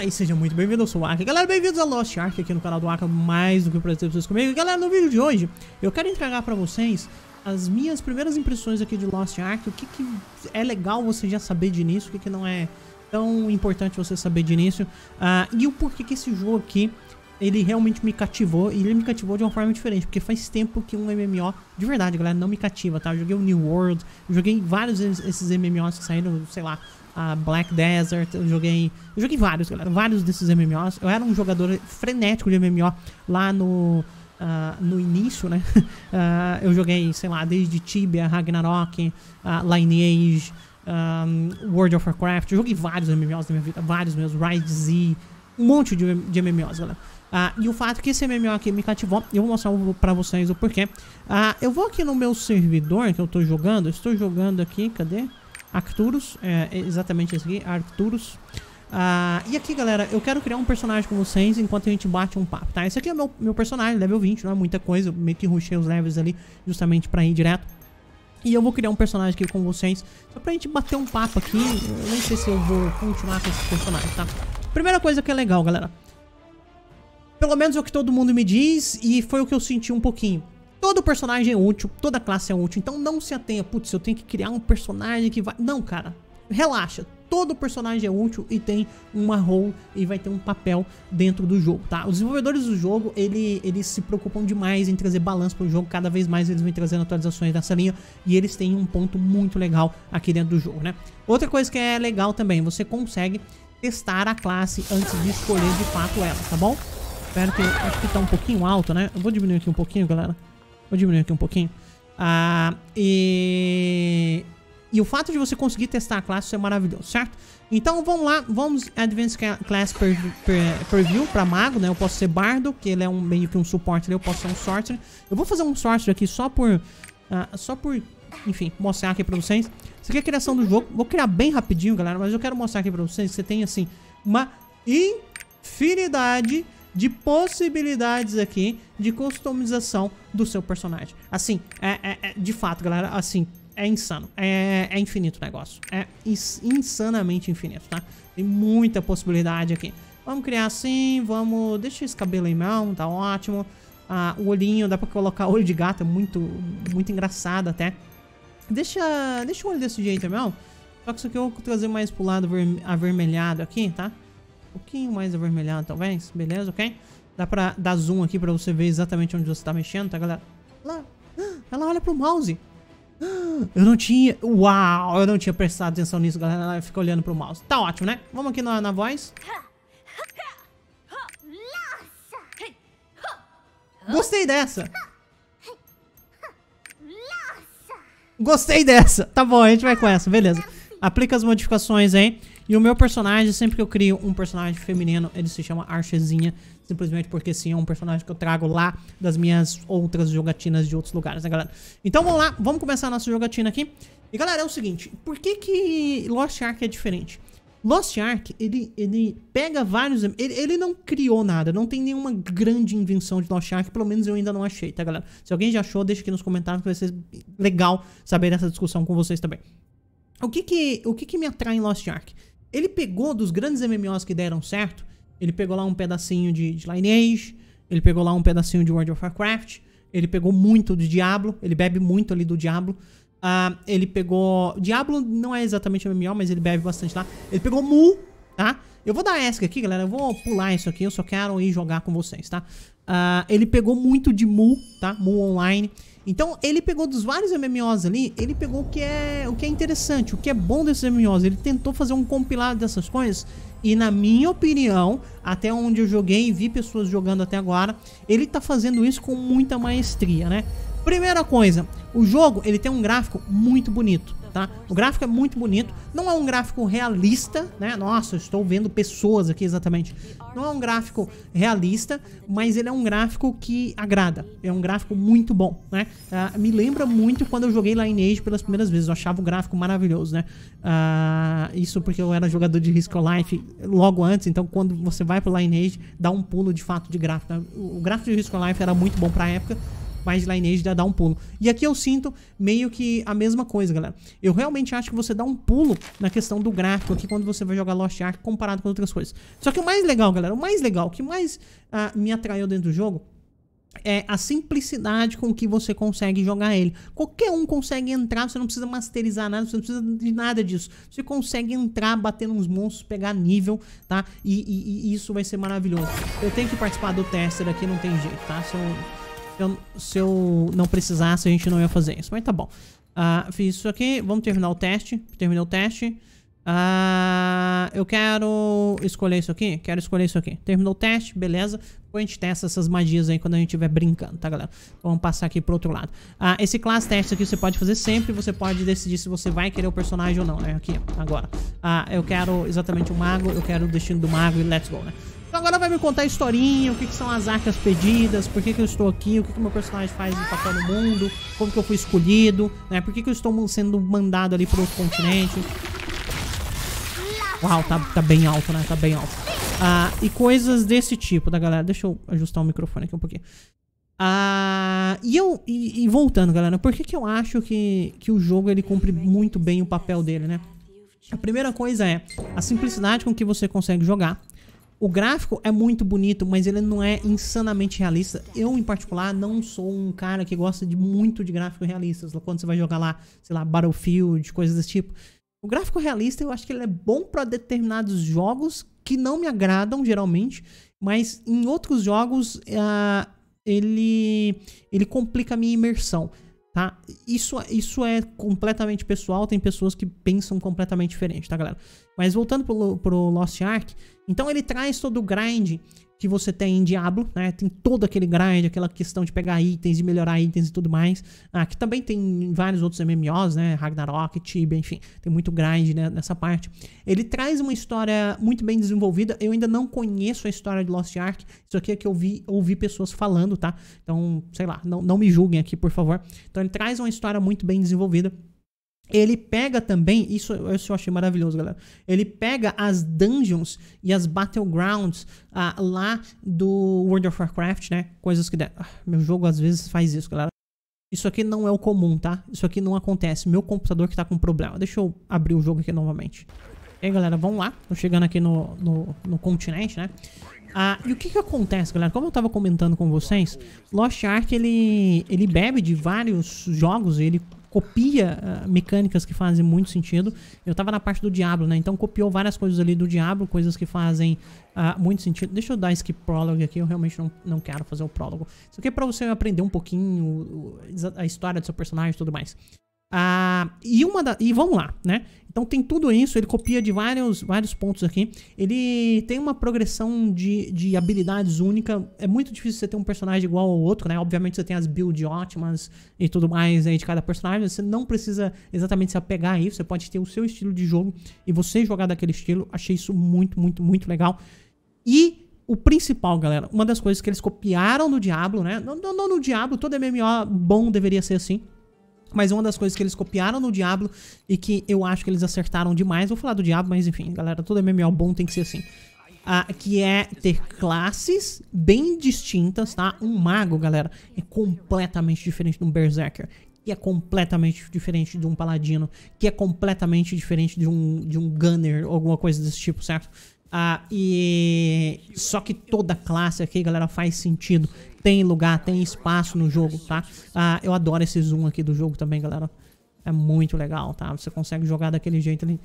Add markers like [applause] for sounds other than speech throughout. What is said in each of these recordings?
Fala aí, seja muito bem-vindo, eu sou o Aka. Galera, bem-vindos a Lost Ark aqui no canal do Aka, mais do que um prazer ter vocês comigo. Galera, no vídeo de hoje, eu quero entregar pra vocês as minhas primeiras impressões aqui de Lost Ark, o que, que é legal você já saber de início, o que, que não é tão importante você saber de início, uh, e o porquê que esse jogo aqui, ele realmente me cativou, e ele me cativou de uma forma diferente, porque faz tempo que um MMO, de verdade, galera, não me cativa, tá? Eu joguei o New World, joguei vários desses MMOs que saíram, sei lá, a Black Desert, eu joguei. Eu joguei vários, galera, vários desses MMOs. Eu era um jogador frenético de MMO lá no. Uh, no início, né? Uh, [laughs] eu joguei, sei lá, desde Tibia, Ragnarok, uh, Lineage, um, World of Warcraft. Eu joguei vários MMOs na minha vida, vários meus, Ride Z, um monte de, de MMOs, galera. Uh, e o fato é que esse MMO aqui me cativou, eu vou mostrar pra vocês o porquê. Uh, eu vou aqui no meu servidor que eu tô jogando, eu estou jogando aqui, cadê? Arcturus, é, é exatamente esse aqui, Arcturus. Ah, e aqui, galera, eu quero criar um personagem com vocês, enquanto a gente bate um papo, tá? Esse aqui é o meu, meu personagem, level 20, não é muita coisa, eu meio que rushei os levels ali justamente pra ir direto. E eu vou criar um personagem aqui com vocês, só pra gente bater um papo aqui, eu nem sei se eu vou continuar com esse personagem, tá? Primeira coisa que é legal, galera, pelo menos é o que todo mundo me diz e foi o que eu senti um pouquinho. Todo personagem é útil, toda classe é útil, então não se atenha, putz, eu tenho que criar um personagem que vai... Não, cara, relaxa, todo personagem é útil e tem uma role e vai ter um papel dentro do jogo, tá? Os desenvolvedores do jogo, ele, eles se preocupam demais em trazer balanço para o jogo, cada vez mais eles vêm trazendo atualizações nessa linha e eles têm um ponto muito legal aqui dentro do jogo, né? Outra coisa que é legal também, você consegue testar a classe antes de escolher de fato ela, tá bom? Espero que... acho que tá um pouquinho alto, né? Eu vou diminuir aqui um pouquinho, galera. Vou diminuir aqui um pouquinho. Ah, e... E o fato de você conseguir testar a classe é maravilhoso, certo? Então vamos lá, vamos Advanced Class Preview para Mago, né? Eu posso ser Bardo, que ele é um, meio que um suporte eu posso ser um Sorcerer. Eu vou fazer um Sorcerer aqui só por... Uh, só por, enfim, mostrar aqui para vocês. Isso aqui é a criação do jogo. Vou criar bem rapidinho, galera, mas eu quero mostrar aqui para vocês que você tem, assim, uma infinidade de de possibilidades aqui de customização do seu personagem. Assim, é, é, é de fato, galera, assim, é insano. É, é infinito o negócio. É insanamente infinito, tá? Tem muita possibilidade aqui. Vamos criar assim, vamos... Deixa esse cabelo em mão, tá ótimo. Ah, o olhinho, dá pra colocar olho de gato, é muito, muito engraçado até. Deixa, deixa o olho desse jeito em Só que isso aqui eu vou trazer mais pro lado avermelhado aqui, Tá? Um pouquinho mais avermelhado, talvez. Beleza, ok? Dá pra dar zoom aqui pra você ver exatamente onde você tá mexendo, tá, galera? Lá. Ela olha pro mouse. Eu não tinha... Uau! Eu não tinha prestado atenção nisso, galera. Ela fica olhando pro mouse. Tá ótimo, né? Vamos aqui na, na voz. Gostei dessa. Gostei dessa. Tá bom, a gente vai com essa. Beleza. Aplica as modificações aí. E o meu personagem, sempre que eu crio um personagem feminino, ele se chama Archezinha. Simplesmente porque sim, é um personagem que eu trago lá das minhas outras jogatinas de outros lugares, né, galera? Então vamos lá, vamos começar a nossa jogatina aqui. E galera, é o seguinte, por que que Lost Ark é diferente? Lost Ark, ele, ele pega vários... Ele, ele não criou nada, não tem nenhuma grande invenção de Lost Ark, pelo menos eu ainda não achei, tá, galera? Se alguém já achou, deixa aqui nos comentários que vai ser legal saber dessa discussão com vocês também. O que que, o que, que me atrai em Lost Ark? Ele pegou dos grandes MMOs que deram certo, ele pegou lá um pedacinho de, de Lineage, ele pegou lá um pedacinho de World of Warcraft, ele pegou muito do Diablo, ele bebe muito ali do Diablo. Uh, ele pegou. Diablo não é exatamente MMO, mas ele bebe bastante lá. Ele pegou Mu, tá? Eu vou dar ESC aqui, galera. Eu vou pular isso aqui. Eu só quero ir jogar com vocês, tá? Uh, ele pegou muito de Mu, tá? Mu Online. Então, ele pegou dos vários MMOs ali, ele pegou o que é, o que é interessante, o que é bom desses MMOs. Ele tentou fazer um compilado dessas coisas. E na minha opinião, até onde eu joguei e vi pessoas jogando até agora, ele tá fazendo isso com muita maestria, né? Primeira coisa, o jogo ele tem um gráfico muito bonito tá? O gráfico é muito bonito, não é um gráfico realista, né? Nossa, estou vendo pessoas aqui exatamente. Não é um gráfico realista, mas ele é um gráfico que agrada. É um gráfico muito bom, né? Uh, me lembra muito quando eu joguei Lineage pelas primeiras vezes, eu achava o gráfico maravilhoso, né? Uh, isso porque eu era jogador de Risk of Life logo antes, então quando você vai pro Lineage, dá um pulo de fato de gráfico. Né? O gráfico de Risk of Life era muito bom pra época, mais Lineage já dá um pulo. E aqui eu sinto meio que a mesma coisa, galera. Eu realmente acho que você dá um pulo na questão do gráfico aqui quando você vai jogar Lost Ark comparado com outras coisas. Só que o mais legal, galera, o mais legal, o que mais ah, me atraiu dentro do jogo é a simplicidade com que você consegue jogar ele. Qualquer um consegue entrar, você não precisa masterizar nada, você não precisa de nada disso. Você consegue entrar, bater nos monstros, pegar nível, tá? E, e, e isso vai ser maravilhoso. Eu tenho que participar do tester aqui, não tem jeito, tá? Se eu eu, se eu não precisasse, a gente não ia fazer isso. Mas tá bom. Uh, fiz isso aqui. Vamos terminar o teste. Terminei o teste. Uh, eu quero escolher isso aqui. Quero escolher isso aqui. Terminou o teste, beleza. Depois a gente testa essas magias aí quando a gente estiver brincando, tá, galera? vamos passar aqui pro outro lado. Uh, esse class test aqui você pode fazer sempre. Você pode decidir se você vai querer o personagem ou não, né? Aqui, agora. Uh, eu quero exatamente o mago. Eu quero o destino do mago e let's go, né? Então agora vai me contar a historinha, o que, que são as arcas perdidas, por que, que eu estou aqui, o que, que meu personagem faz no papel no mundo, como que eu fui escolhido, né? Por que, que eu estou sendo mandado ali para outro continente. Uau, tá, tá bem alto, né? Tá bem alto. Ah, e coisas desse tipo, da tá, galera? Deixa eu ajustar o microfone aqui um pouquinho. Ah, e eu e, e, voltando, galera, por que, que eu acho que, que o jogo ele cumpre muito bem o papel dele, né? A primeira coisa é a simplicidade com que você consegue jogar. O gráfico é muito bonito, mas ele não é insanamente realista. Eu, em particular, não sou um cara que gosta de muito de gráficos realistas. Quando você vai jogar lá, sei lá, Battlefield, coisas desse tipo. O gráfico realista, eu acho que ele é bom para determinados jogos que não me agradam, geralmente. Mas em outros jogos, uh, ele, ele complica a minha imersão tá? Isso, isso é completamente pessoal, tem pessoas que pensam completamente diferente, tá, galera? Mas voltando pro, pro Lost Ark, então ele traz todo o grind que você tem em Diablo, né? Tem todo aquele grind, aquela questão de pegar itens e melhorar itens e tudo mais. Ah, que também tem em vários outros MMOs, né? Ragnarok, Tibia, enfim, tem muito grind né? nessa parte. Ele traz uma história muito bem desenvolvida. Eu ainda não conheço a história de Lost Ark. Isso aqui é que eu vi, ouvi pessoas falando, tá? Então, sei lá, não, não me julguem aqui, por favor. Então ele traz uma história muito bem desenvolvida. Ele pega também, isso, isso eu achei maravilhoso, galera. Ele pega as dungeons e as battlegrounds ah, lá do World of Warcraft, né? Coisas que. Ah, meu jogo às vezes faz isso, galera. Isso aqui não é o comum, tá? Isso aqui não acontece. Meu computador que tá com problema. Deixa eu abrir o jogo aqui novamente. E aí, galera, vamos lá. Tô chegando aqui no, no, no continente, né? Ah, e o que que acontece, galera? Como eu tava comentando com vocês, Lost Ark, ele, ele bebe de vários jogos, ele copia uh, mecânicas que fazem muito sentido. Eu tava na parte do Diablo, né? Então copiou várias coisas ali do Diablo, coisas que fazem uh, muito sentido. Deixa eu dar skip prólogo aqui, eu realmente não, não quero fazer o prólogo. Isso aqui é pra você aprender um pouquinho a história do seu personagem e tudo mais. Ah, e uma da, e vamos lá, né? Então tem tudo isso, ele copia de vários, vários pontos aqui. Ele tem uma progressão de, de habilidades única. É muito difícil você ter um personagem igual ao outro, né? Obviamente você tem as builds ótimas e tudo mais aí né, de cada personagem. Você não precisa exatamente se apegar a isso. Você pode ter o seu estilo de jogo e você jogar daquele estilo. Achei isso muito, muito, muito legal. E o principal, galera, uma das coisas que eles copiaram no Diablo, né? Não, não, não no Diablo, todo MMO bom deveria ser assim mas uma das coisas que eles copiaram no Diablo e que eu acho que eles acertaram demais, vou falar do Diablo, mas enfim, galera, todo MMO bom tem que ser assim. Ah, que é ter classes bem distintas, tá? Um mago, galera, é completamente diferente de um berserker, que é completamente diferente de um paladino, que é completamente diferente de um, de um gunner, alguma coisa desse tipo, certo? Ah, e só que toda classe aqui, galera, faz sentido tem lugar, tem espaço no jogo, tá? Ah, eu adoro esse zoom aqui do jogo também, galera. É muito legal, tá? Você consegue jogar daquele jeito ali.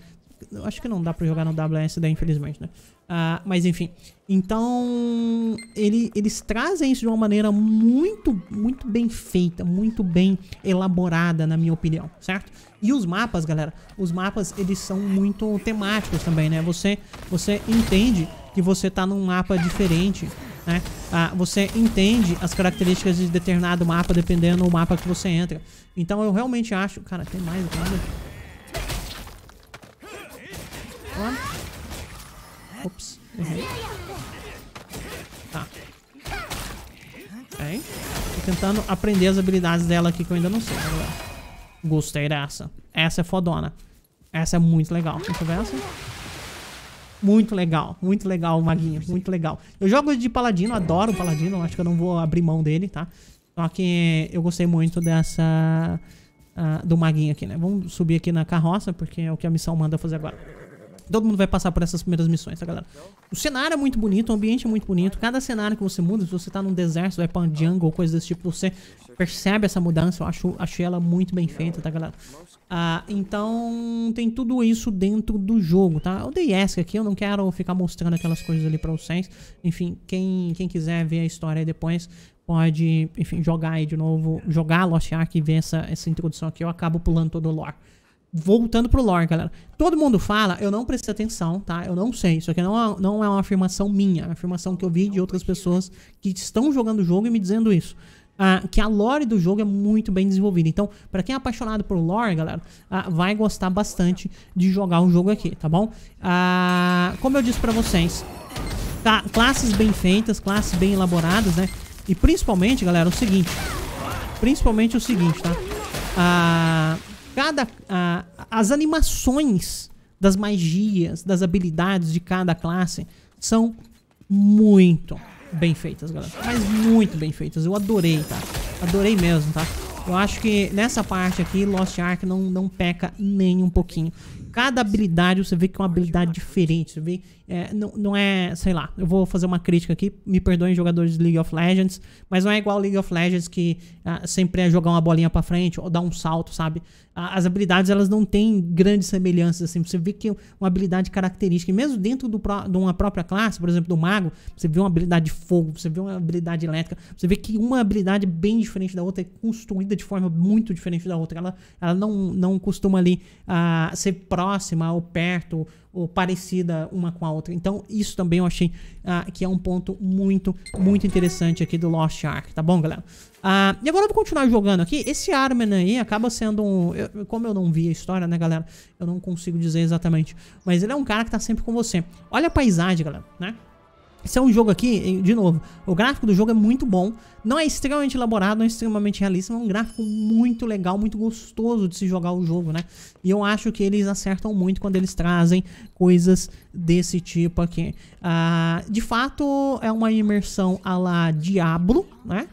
Eu acho que não dá pra jogar no WS daí, infelizmente, né? Ah, mas enfim. Então, ele, eles trazem isso de uma maneira muito, muito bem feita, muito bem elaborada, na minha opinião, certo? E os mapas, galera, os mapas, eles são muito temáticos também, né? Você, você entende que você tá num mapa diferente né? Ah, você entende as características de determinado mapa dependendo do mapa que você entra. Então eu realmente acho... Cara, tem mais nada. Ó. Ops, errei. Tá. Ok. Tô tentando aprender as habilidades dela aqui que eu ainda não sei, galera. Né? Gostei dessa. Essa é fodona. Essa é muito legal. Deixa eu ver essa. Muito legal, muito legal, o Maguinho, muito legal. Eu jogo de paladino, adoro o paladino, acho que eu não vou abrir mão dele, tá? Só que eu gostei muito dessa... Uh, do Maguinho aqui, né? Vamos subir aqui na carroça, porque é o que a missão manda fazer agora. Todo mundo vai passar por essas primeiras missões, tá, galera? O cenário é muito bonito, o ambiente é muito bonito. Cada cenário que você muda, se você tá num deserto, vai pra um jungle, coisa desse tipo, você percebe essa mudança. Eu acho, achei ela muito bem feita, tá, galera? Ah, então, tem tudo isso dentro do jogo, tá? Eu dei ESC aqui, eu não quero ficar mostrando aquelas coisas ali pra vocês. Enfim, quem, quem quiser ver a história aí depois, pode, enfim, jogar aí de novo, jogar Lost Ark e ver essa, essa introdução aqui. Eu acabo pulando todo o lore voltando pro lore, galera. Todo mundo fala, eu não prestei atenção, tá? Eu não sei. Isso aqui não é, não é uma afirmação minha, é uma afirmação que eu vi de outras pessoas que estão jogando o jogo e me dizendo isso. Ah, que a lore do jogo é muito bem desenvolvida. Então, para quem é apaixonado por lore, galera, ah, vai gostar bastante de jogar o jogo aqui, tá bom? Ah, como eu disse para vocês, tá, classes bem feitas, classes bem elaboradas, né? E principalmente, galera, o seguinte. Principalmente o seguinte, tá? Ah Cada, a, as animações das magias, das habilidades de cada classe são muito bem feitas, galera. Mas muito bem feitas. Eu adorei, tá? Adorei mesmo, tá? Eu acho que nessa parte aqui, Lost Ark não, não peca nem um pouquinho cada habilidade você vê que é uma habilidade diferente. Você vê, é, não, não é, sei lá, eu vou fazer uma crítica aqui, me perdoem jogadores de League of Legends, mas não é igual League of Legends que ah, sempre é jogar uma bolinha para frente ou dar um salto, sabe? as habilidades elas não têm grandes semelhanças assim. Você vê que uma habilidade característica, e mesmo dentro do, de uma própria classe, por exemplo, do mago, você vê uma habilidade de fogo, você vê uma habilidade elétrica, você vê que uma habilidade é bem diferente da outra, é construída de forma muito diferente da outra. Ela, ela não, não costuma ali ah, ser própria próxima ou perto ou parecida uma com a outra. Então, isso também eu achei uh, que é um ponto muito, muito interessante aqui do Lost Ark, tá bom, galera? Uh, e agora eu vou continuar jogando aqui. Esse Armin aí acaba sendo um... Eu, como eu não vi a história, né, galera? Eu não consigo dizer exatamente. Mas ele é um cara que tá sempre com você. Olha a paisagem, galera, né? Esse é um jogo aqui, de novo, o gráfico do jogo é muito bom, não é extremamente elaborado, não é extremamente realista, é um gráfico muito legal, muito gostoso de se jogar o jogo, né? E eu acho que eles acertam muito quando eles trazem coisas desse tipo aqui. Ah, de fato, é uma imersão a la Diablo, né?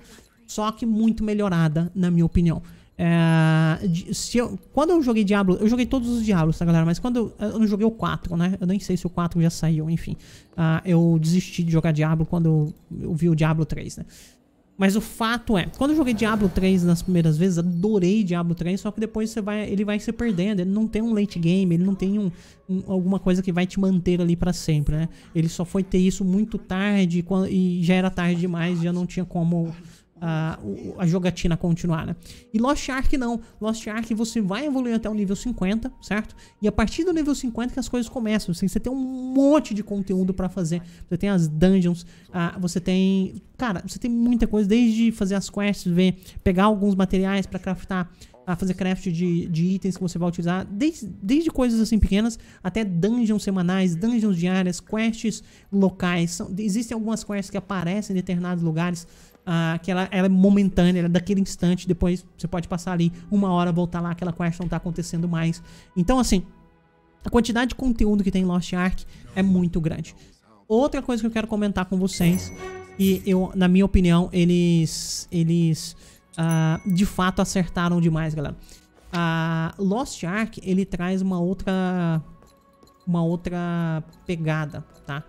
Só que muito melhorada, na minha opinião. É, se eu, quando eu joguei Diablo, eu joguei todos os Diablos, tá galera? Mas quando eu, eu não joguei o 4, né? Eu nem sei se o 4 já saiu, enfim. Uh, eu desisti de jogar Diablo quando eu, vi o Diablo 3, né? Mas o fato é, quando eu joguei Diablo 3 nas primeiras vezes, adorei Diablo 3, só que depois você vai, ele vai se perdendo, ele não tem um late game, ele não tem um, um alguma coisa que vai te manter ali para sempre, né? Ele só foi ter isso muito tarde quando, e já era tarde demais, já não tinha como a, a jogatina continuar, né? E Lost Ark não. Lost Ark você vai evoluir até o nível 50, certo? E a partir do nível 50 que as coisas começam. Assim, você tem um monte de conteúdo para fazer. Você tem as dungeons, ah, você tem. Cara, você tem muita coisa, desde fazer as quests, ver, pegar alguns materiais para craftar a fazer craft de, de itens que você vai utilizar, desde, desde coisas assim pequenas até dungeons semanais, dungeons diárias, quests locais. São, existem algumas quests que aparecem em determinados lugares, aquela ah, que ela, é momentânea, ela é daquele instante, depois você pode passar ali uma hora, voltar lá, aquela quest não tá acontecendo mais. Então, assim, a quantidade de conteúdo que tem em Lost Ark é muito grande. Outra coisa que eu quero comentar com vocês, e eu, na minha opinião, eles, eles ah, de fato acertaram demais, galera. Ah, Lost Ark, ele traz uma outra, uma outra pegada, tá?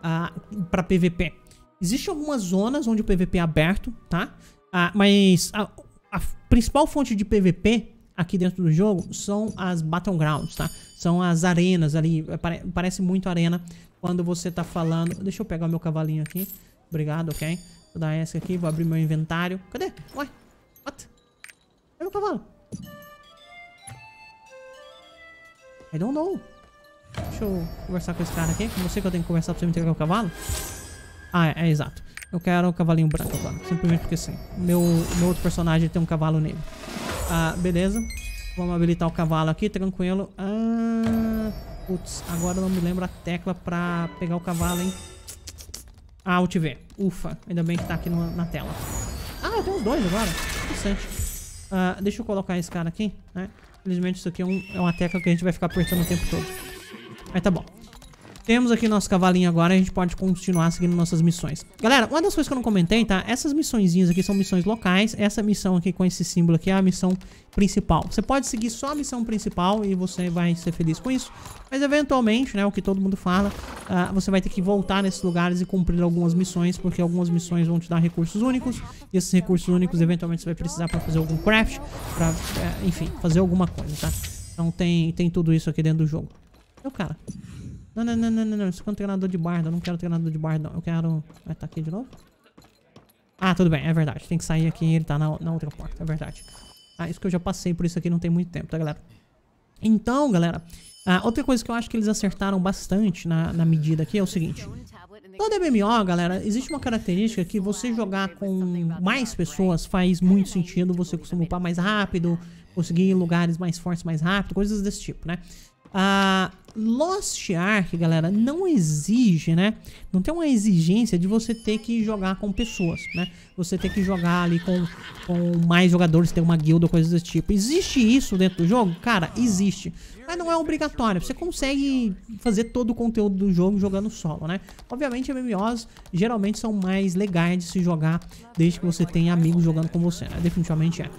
Uh, ah, para PVP. Existem algumas zonas onde o PVP é aberto, tá? Ah, mas a, a principal fonte de PVP aqui dentro do jogo são as Battlegrounds, tá? São as arenas ali, é, pare parece muito arena quando você tá falando... Deixa eu pegar meu cavalinho aqui. Obrigado, ok. Vou dar essa aqui, vou abrir meu inventário. Cadê? Ué? What? Cadê meu cavalo. I don't know. Deixa eu conversar com esse cara aqui. Com você que eu tenho que conversar pra você me entregar o cavalo. Ah, é, é exato. Eu quero o cavalinho branco agora. Simplesmente porque sim. Meu, meu outro personagem tem um cavalo nele. Ah, beleza. Vamos habilitar o cavalo aqui, tranquilo. Ah, putz, agora eu não me lembro a tecla pra pegar o cavalo, hein? Ah, Alt V. Ufa, ainda bem que tá aqui no, na tela. Ah, eu tenho os dois agora. Interessante. Ah, deixa eu colocar esse cara aqui, né? Infelizmente isso aqui é, um, é uma tecla que a gente vai ficar apertando o tempo todo. Mas tá bom. Temos aqui nosso cavalinho agora a gente pode continuar seguindo nossas missões. Galera, uma das coisas que eu não comentei, tá? Essas missõezinhas aqui são missões locais. Essa missão aqui com esse símbolo aqui é a missão principal. Você pode seguir só a missão principal e você vai ser feliz com isso. Mas eventualmente, né, o que todo mundo fala, uh, você vai ter que voltar nesses lugares e cumprir algumas missões, porque algumas missões vão te dar recursos únicos. E esses recursos únicos, eventualmente, você vai precisar para fazer algum craft, pra, uh, enfim, fazer alguma coisa, tá? Então tem, tem tudo isso aqui dentro do jogo. Meu então, cara... Não, não, não, não, não, não. Isso aqui é um treinador de barda. Eu não quero treinador de barda, não. Eu quero... Vai estar tá aqui de novo? Ah, tudo bem. É verdade. Tem que sair aqui e ele tá na, na outra porta. É verdade. Ah, isso que eu já passei por isso aqui não tem muito tempo, tá, galera? Então, galera... Ah, outra coisa que eu acho que eles acertaram bastante na, na medida aqui é o seguinte. Todo MMO, galera, existe uma característica que você jogar com mais pessoas faz muito sentido. Você costuma upar mais rápido, conseguir lugares mais fortes mais rápido, coisas desse tipo, né? Ah, Lost Ark, galera, não exige, né? Não tem uma exigência de você ter que jogar com pessoas, né? Você ter que jogar ali com, com mais jogadores, ter uma guilda, coisas desse tipo. Existe isso dentro do jogo? Cara, existe. Mas não é obrigatório. Você consegue fazer todo o conteúdo do jogo jogando solo, né? Obviamente, MMOs geralmente são mais legais de se jogar desde que você tenha amigos jogando com você, né? Definitivamente é.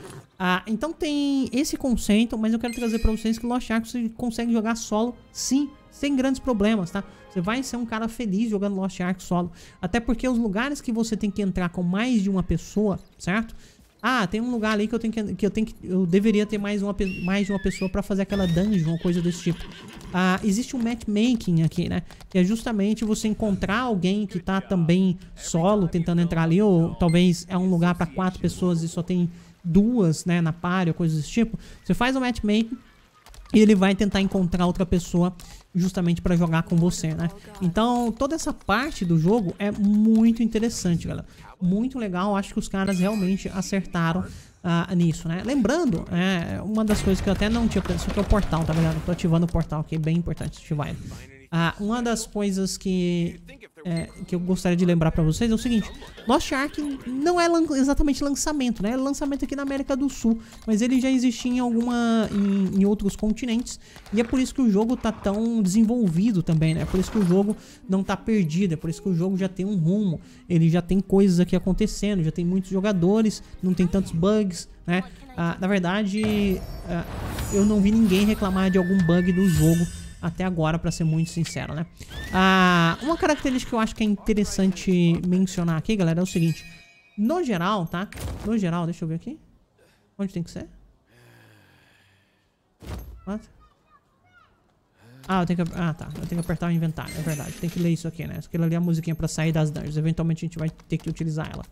Ah, então tem esse conceito, mas eu quero trazer para vocês que o Lost Ark você consegue jogar solo sim, sem grandes problemas, tá? Você vai ser um cara feliz jogando Lost Ark solo. Até porque os lugares que você tem que entrar com mais de uma pessoa, certo? Ah, tem um lugar ali que eu tenho que, que eu tenho que eu deveria ter mais uma mais de uma pessoa para fazer aquela dungeon ou coisa desse tipo. Ah, existe um matchmaking aqui, né? Que é justamente você encontrar alguém que tá também solo tentando entrar ali ou talvez é um lugar para quatro pessoas e só tem duas, né, na pare ou coisas desse tipo, você faz o um matchmaking e ele vai tentar encontrar outra pessoa justamente para jogar com você, né? Então, toda essa parte do jogo é muito interessante, galera. Muito legal, acho que os caras realmente acertaram uh, nisso, né? Lembrando, é, uma das coisas que eu até não tinha pensado, que é o portal, tá vendo? Tô ativando o portal aqui, é bem importante ativar ele. Ah, uma das coisas que, é, que eu gostaria de lembrar para vocês é o seguinte. Lost Ark não é lan exatamente lançamento, né? É lançamento aqui na América do Sul. Mas ele já existia em, alguma, em, em outros continentes. E é por isso que o jogo tá tão desenvolvido também, né? É por isso que o jogo não tá perdido. É por isso que o jogo já tem um rumo. Ele já tem coisas aqui acontecendo. Já tem muitos jogadores. Não tem tantos bugs, né? Ah, na verdade, ah, eu não vi ninguém reclamar de algum bug do jogo até agora, pra ser muito sincero, né? Ah, uma característica que eu acho que é interessante mencionar aqui, galera, é o seguinte. No geral, tá? No geral, deixa eu ver aqui. Onde tem que ser? What? Ah, eu tenho que... Ah, tá. Eu tenho que apertar o inventário, é verdade. Tem que ler isso aqui, né? Aquilo ali é a musiquinha pra sair das dungeons. Eventualmente a gente vai ter que utilizar ela.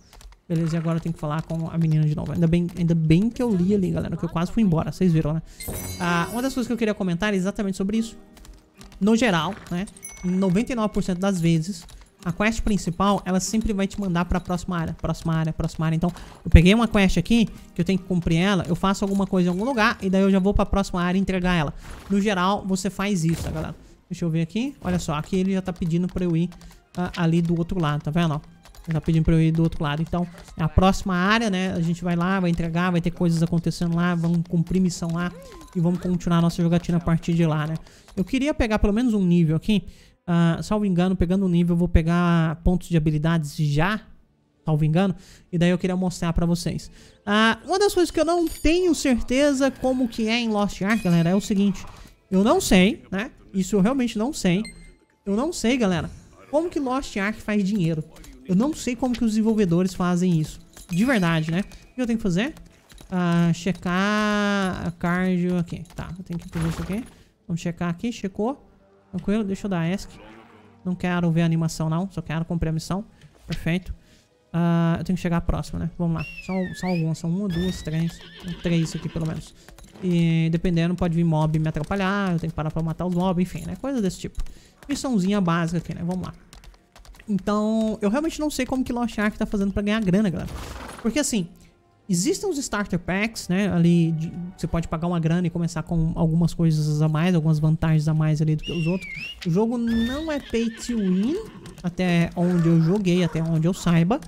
Beleza, e agora eu tenho que falar com a menina de novo. Ainda bem, ainda bem que eu li ali, galera, que eu quase fui embora. Vocês viram, né? Ah, uma das coisas que eu queria comentar é exatamente sobre isso. No geral, né? 99% das vezes, a quest principal, ela sempre vai te mandar pra próxima área, próxima área, próxima área. Então, eu peguei uma quest aqui, que eu tenho que cumprir ela, eu faço alguma coisa em algum lugar, e daí eu já vou pra próxima área entregar ela. No geral, você faz isso, tá, galera? Deixa eu ver aqui. Olha só, aqui ele já tá pedindo pra eu ir uh, ali do outro lado, tá vendo, ó? Tá pedindo pra eu ir do outro lado. Então, a próxima área, né? A gente vai lá, vai entregar, vai ter coisas acontecendo lá, vamos cumprir missão lá e vamos continuar nossa jogatina a partir de lá, né? Eu queria pegar pelo menos um nível aqui. Uh, salvo engano, pegando um nível, eu vou pegar pontos de habilidades já, salvo engano. E daí eu queria mostrar pra vocês. Uh, uma das coisas que eu não tenho certeza como que é em Lost Ark, galera, é o seguinte. Eu não sei, né? Isso eu realmente não sei. Eu não sei, galera, como que Lost Ark faz dinheiro. Eu não sei como que os desenvolvedores fazem isso. De verdade, né? O que eu tenho que fazer? Ah, checar a cardio aqui. Tá, eu tenho que fazer isso aqui. Vamos checar aqui, checou. Tranquilo, deixa eu dar ESC. Não quero ver a animação não, só quero cumprir a missão. Perfeito. Ah, eu tenho que chegar à próxima, né? Vamos lá. São, alguns, algumas, são uma, duas, três. Três aqui pelo menos. E dependendo, pode vir mob me atrapalhar, eu tenho que parar pra matar os mobs, enfim, né? Coisa desse tipo. Missãozinha básica aqui, né? Vamos lá. Então, eu realmente não sei como que Lost Ark tá fazendo pra ganhar grana, galera. Porque assim, existem os starter packs, né? Ali de, você pode pagar uma grana e começar com algumas coisas a mais, algumas vantagens a mais ali do que os outros. O jogo não é pay to win, até onde eu joguei, até onde eu saiba.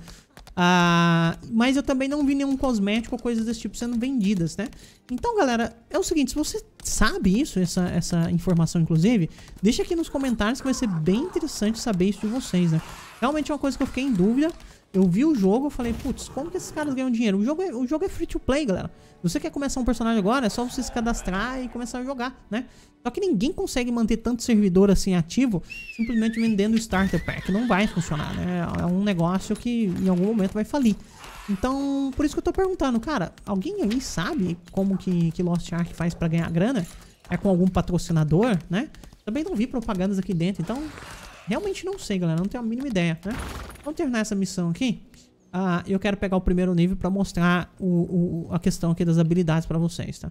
Ah, mas eu também não vi nenhum cosmético ou coisas desse tipo sendo vendidas, né? Então, galera, é o seguinte, se você sabe isso, essa, essa informação, inclusive, deixa aqui nos comentários que vai ser bem interessante saber isso de vocês, né? Realmente é uma coisa que eu fiquei em dúvida. Eu vi o jogo, eu falei, putz, como que esses caras ganham dinheiro? O jogo, é, o jogo é free to play, galera. Você quer começar um personagem agora, é só você se cadastrar e começar a jogar, né? Só que ninguém consegue manter tanto servidor assim ativo simplesmente vendendo starter pack. Não vai funcionar, né? É um negócio que em algum momento vai falir. Então, por isso que eu tô perguntando, cara, alguém aí sabe como que, que Lost Ark faz para ganhar grana? É com algum patrocinador, né? Também não vi propagandas aqui dentro, então realmente não sei, galera. Não tenho a mínima ideia, né? Vamos terminar essa missão aqui. Ah, eu quero pegar o primeiro nível pra mostrar o, o a questão aqui das habilidades pra vocês, tá?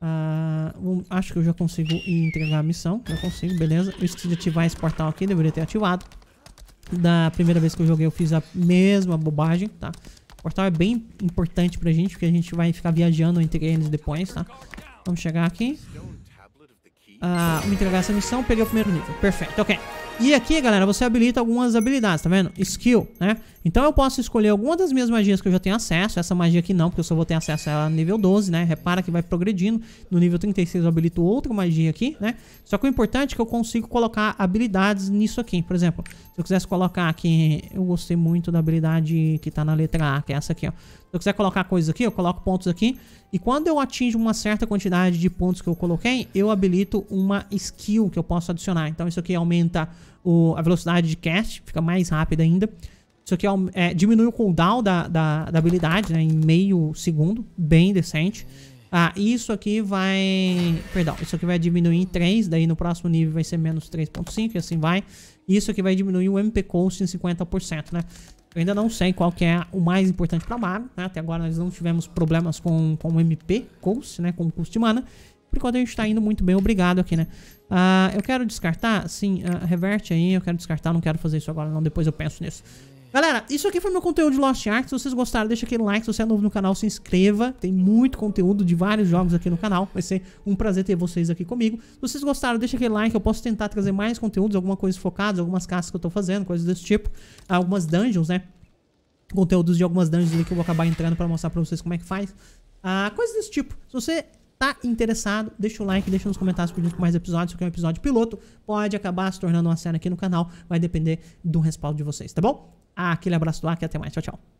Ah, um, acho que eu já consigo entregar a missão. Já consigo, beleza. Eu esqueci de ativar esse portal aqui, deveria ter ativado. Da primeira vez que eu joguei eu fiz a mesma bobagem, tá? O portal é bem importante pra gente, porque a gente vai ficar viajando entre eles depois, tá? Vamos chegar aqui. Ah, entregar essa missão, peguei o primeiro nível. Perfeito, ok. E aqui, galera, você habilita algumas habilidades, tá vendo? Skill, né? Então eu posso escolher alguma das minhas magias que eu já tenho acesso. Essa magia aqui não, porque eu só vou ter acesso a ela no nível 12, né? Repara que vai progredindo. No nível 36 eu habilito outra magia aqui, né? Só que o importante é que eu consigo colocar habilidades nisso aqui. Por exemplo, se eu quisesse colocar aqui... Eu gostei muito da habilidade que tá na letra A, que é essa aqui, ó eu quiser colocar coisas aqui, eu coloco pontos aqui. E quando eu atinjo uma certa quantidade de pontos que eu coloquei, eu habilito uma skill que eu posso adicionar. Então isso aqui aumenta o, a velocidade de cast, fica mais rápida ainda. Isso aqui é, diminui o cooldown da, da, da habilidade né, em meio segundo, bem decente. Ah, isso aqui vai... Perdão, isso aqui vai diminuir em 3, daí no próximo nível vai ser menos 3.5 e assim vai. Isso aqui vai diminuir o MP Coast em 50%, né? Eu ainda não sei qual que é o mais importante para Mago, né? Até agora nós não tivemos problemas com, com o MP, Coast, né? Com o custo de mana. Por enquanto a gente tá indo muito bem, obrigado aqui, né? Uh, eu quero descartar, sim, uh, reverte aí, eu quero descartar, não quero fazer isso agora não, depois eu penso nisso. Galera, isso aqui foi meu conteúdo de Lost Ark. Se vocês gostaram, deixa aquele like. Se você é novo no canal, se inscreva. Tem muito conteúdo de vários jogos aqui no canal. Vai ser um prazer ter vocês aqui comigo. Se vocês gostaram, deixa aquele like. Eu posso tentar trazer mais conteúdos, alguma coisa focada, algumas caças que eu tô fazendo, coisas desse tipo. Algumas dungeons, né? Conteúdos de algumas dungeons ali que eu vou acabar entrando pra mostrar pra vocês como é que faz. Ah, coisas desse tipo. Se você tá interessado, deixa o like, deixa nos comentários pedindo mais episódios, porque é um episódio piloto, pode acabar se tornando uma cena aqui no canal, vai depender do respaldo de vocês, tá bom? aquele abraço do ar, que até mais. Tchau, tchau.